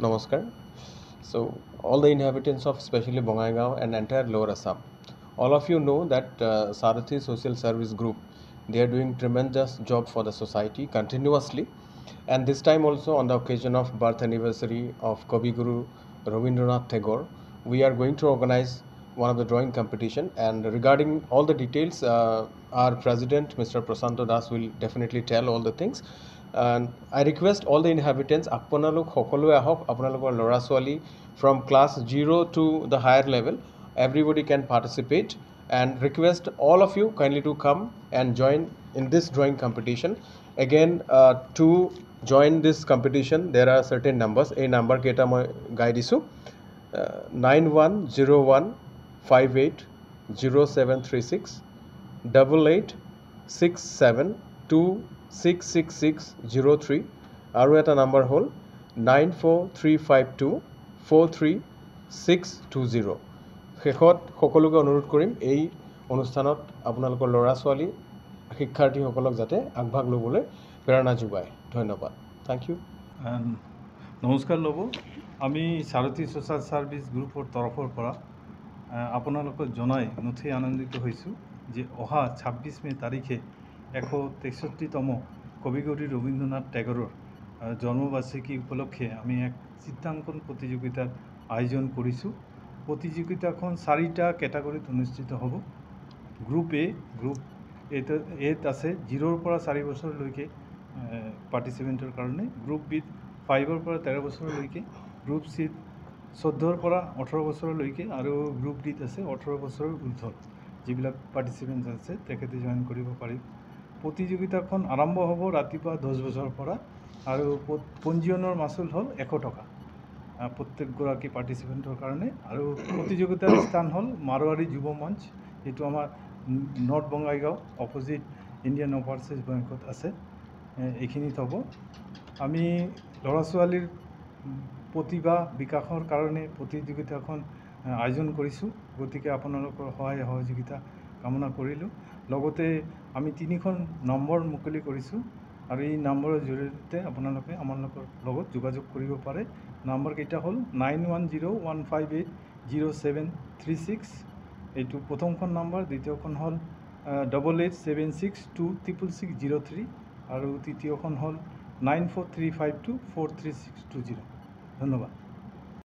Namaskar. So, all the inhabitants of especially Bongaigaon and entire Lower Assam, all of you know that uh, Sarathi Social Service Group, they are doing tremendous job for the society continuously. And this time also on the occasion of birth anniversary of Kavi Guru Rabindranath Tagore, we are going to organize one of the drawing competition and regarding all the details uh, our president mr prasanto das will definitely tell all the things I request all the inhabitants আপোনালোক সকলোৱে আহক আপোনালোকৰ ল'ৰা ছোৱালী from class zero to the higher level everybody can participate. And request all of you kindly to come and join in this drawing competition again uh, to join this competition there are certain numbers a number keta moi gai disu uh, 9101580736 double eight six seven two six six six zero' three আৰু এটা number হ'ল nine four three five two four three six two zero' শেষত সকলোকে অনুৰোধ কৰিম এই অনুষ্ঠানত আপোনালোকৰ ল'ৰা ছোৱালী শিক্ষাৰ্থীসকলক যাতে আগভাগ ল'বলৈ প্ৰেৰণা যোগায় ধন্যবাদ থেংক ইউ নমস্কাৰ ল'ব আমি চাৰথি ছ'চিয়েল ছাৰ্ভিচ গ্ৰুপৰ তৰফৰ পৰা আপোনালোকক জনাই নথৈ আনন্দিত হৈছোঁ যে অহা ছাব্বিছ মে' তাৰিখে এশ তেষষ্ঠিতম কবিগুৰি ৰবীন্দ্ৰনাথ টেগৰৰ জন্মবাৰ্ষিকী উপলক্ষে আমি এক চিত্ৰাংকন প্ৰতিযোগিতাত আয়োজন কৰিছোঁ প্ৰতিযোগিতাখন চাৰিটা কেটাগৰীত অনুষ্ঠিত হ'ব গ্ৰুপ এ গ্ৰুপ এত এত আছে জিৰ'ৰ পৰা চাৰি বছৰলৈকে পাৰ্টিচিপেণ্টৰ কাৰণে গ্ৰুপ বিত ফাইভৰ পৰা তেৰ বছৰলৈকে গ্ৰুপ চিত চৈধ্যৰ পৰা ওঠৰ বছৰলৈকে আৰু গ্ৰুপ ডিত আছে ওঠৰ বছৰৰ ঊৰ্ধত যিবিলাক পাৰ্টিচিপেণ্ট আছে তেখেতে জইন কৰিব পাৰিব প্ৰতিযোগিতাখন আৰম্ভ হ'ব ৰাতিপুৱা দহ বজাৰ পৰা আৰু পঞ্জীয়নৰ মাচুল হ'ল এশ টকা প্ৰত্যেকগৰাকী পাৰ্টিচিপেণ্টৰ কাৰণে আৰু প্ৰতিযোগিতাৰ স্থান হ'ল মাৰোৱাৰী যুৱ মঞ্চ যিটো আমাৰ north Bongaigaon opposite Indian Overseas বেংকত আছে এইখিনিত হ'ব আমি ল'ৰা ছোৱালীৰ প্ৰতিভা বিকাশৰ কাৰণে প্ৰতিযোগিতাখন আয়োজন কৰিছোঁ গতিকে আপোনালোকৰ সহায় সহযোগিতা কামনা কৰিলোঁ লগতে আমি তিনিখন নম্বৰ মুকলি কৰিছোঁ আৰু এই নম্বৰৰ জৰিয়তে আপোনালোকে আমাৰ লগত যোগাযোগ কৰিব পাৰে কেটা হ'ল nine one zero' one five eight zero' seven three six এইটো প্ৰথমখন নম্বৰ দ্বিতীয়খন হ'ল double eight seven six two triple six zero' three আৰু তৃতীয়খন হ'ল nine four three five two four three six two zero' ধন্যবাদ